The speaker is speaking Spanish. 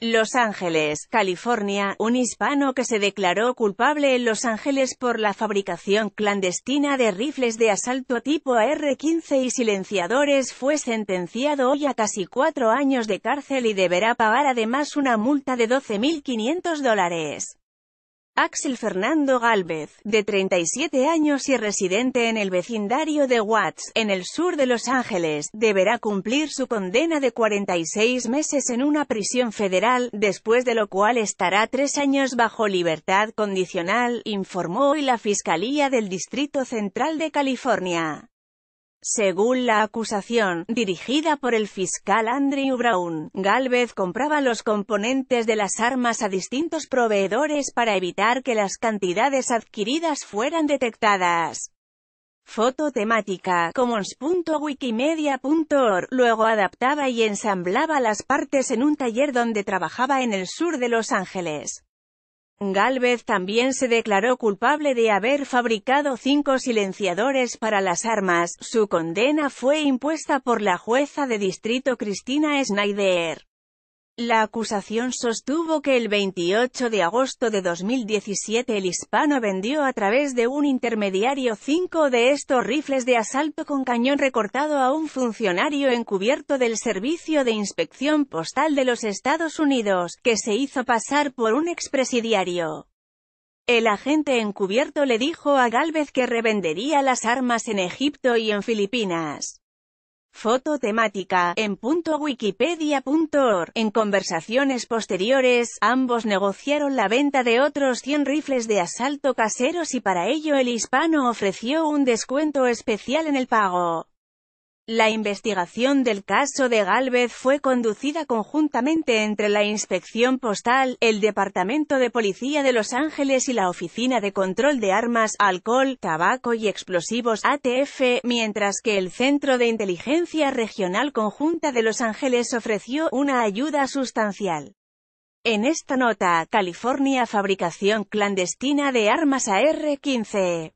Los Ángeles, California, un hispano que se declaró culpable en Los Ángeles por la fabricación clandestina de rifles de asalto tipo AR-15 y silenciadores fue sentenciado hoy a casi cuatro años de cárcel y deberá pagar además una multa de 12.500 dólares. Axel Fernando Galvez, de 37 años y residente en el vecindario de Watts, en el sur de Los Ángeles, deberá cumplir su condena de 46 meses en una prisión federal, después de lo cual estará tres años bajo libertad condicional, informó hoy la Fiscalía del Distrito Central de California. Según la acusación, dirigida por el fiscal Andrew Brown, Galvez compraba los componentes de las armas a distintos proveedores para evitar que las cantidades adquiridas fueran detectadas. Foto temática, commons.wikimedia.org, luego adaptaba y ensamblaba las partes en un taller donde trabajaba en el sur de Los Ángeles. Galvez también se declaró culpable de haber fabricado cinco silenciadores para las armas. Su condena fue impuesta por la jueza de distrito Cristina Schneider. La acusación sostuvo que el 28 de agosto de 2017 el hispano vendió a través de un intermediario cinco de estos rifles de asalto con cañón recortado a un funcionario encubierto del Servicio de Inspección Postal de los Estados Unidos, que se hizo pasar por un expresidiario. El agente encubierto le dijo a Galvez que revendería las armas en Egipto y en Filipinas. Foto temática, en punto wikipedia.org. En conversaciones posteriores, ambos negociaron la venta de otros 100 rifles de asalto caseros y para ello el hispano ofreció un descuento especial en el pago. La investigación del caso de Galvez fue conducida conjuntamente entre la Inspección Postal, el Departamento de Policía de Los Ángeles y la Oficina de Control de Armas, Alcohol, Tabaco y Explosivos ATF, mientras que el Centro de Inteligencia Regional Conjunta de Los Ángeles ofreció una ayuda sustancial. En esta nota, California Fabricación clandestina de armas AR-15.